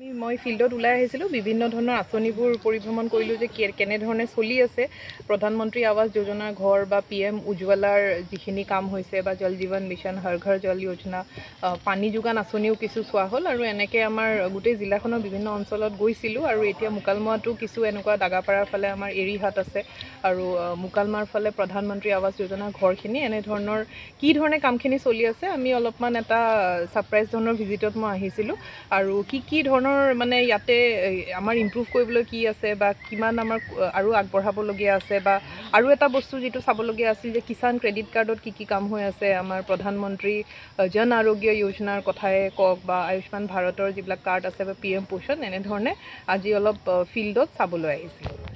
আমি মই ফিল্ডত ওলাই আহিছিলোঁ বিভিন্ন ধৰণৰ আঁচনিবোৰ পৰিভ্ৰমণ কৰিলোঁ যে কেনেধৰণে চলি আছে প্ৰধানমন্ত্ৰী আৱাস যোজনাৰ ঘৰ বা পি এম উজ্বলাৰ যিখিনি কাম হৈছে বা জল জীৱন মিছন হৰ ঘৰ জল যোজনা পানী যোগান আঁচনিও কিছু চোৱা হ'ল আৰু এনেকৈ আমাৰ গোটেই জিলাখনৰ বিভিন্ন অঞ্চলত গৈছিলোঁ আৰু এতিয়া মোকালমোৱাটো কিছু এনেকুৱা দাগাপাৰাৰ ফালে আমাৰ এৰিহাত আছে আৰু মোকালমাৰ ফালে প্ৰধানমন্ত্ৰী আৱাস যোজনাৰ ঘৰখিনি এনেধৰণৰ কি ধৰণে কামখিনি চলি আছে আমি অলপমান এটা ছাৰপ্ৰাইজ ধৰণৰ ভিজিটত মই আহিছিলোঁ আৰু কি কি ধৰণৰ ধৰণৰ মানে ইয়াতে আমাৰ ইম্প্ৰুভ কৰিবলৈ কি আছে বা কিমান আমাৰ আৰু আগবঢ়াবলগীয়া আছে বা আৰু এটা বস্তু যিটো চাবলগীয়া আছিল যে কিষাণ ক্ৰেডিট কাৰ্ডত কি কি কাম হৈ আছে আমাৰ প্ৰধানমন্ত্ৰী জন আৰোগ্য যোজনাৰ কথাই কওক বা আয়ুষ্মান ভাৰতৰ যিবিলাক কাৰ্ড আছে বা পি এম পোষণ এনেধৰণে আজি অলপ ফিল্ডত চাবলৈ আহিছিলোঁ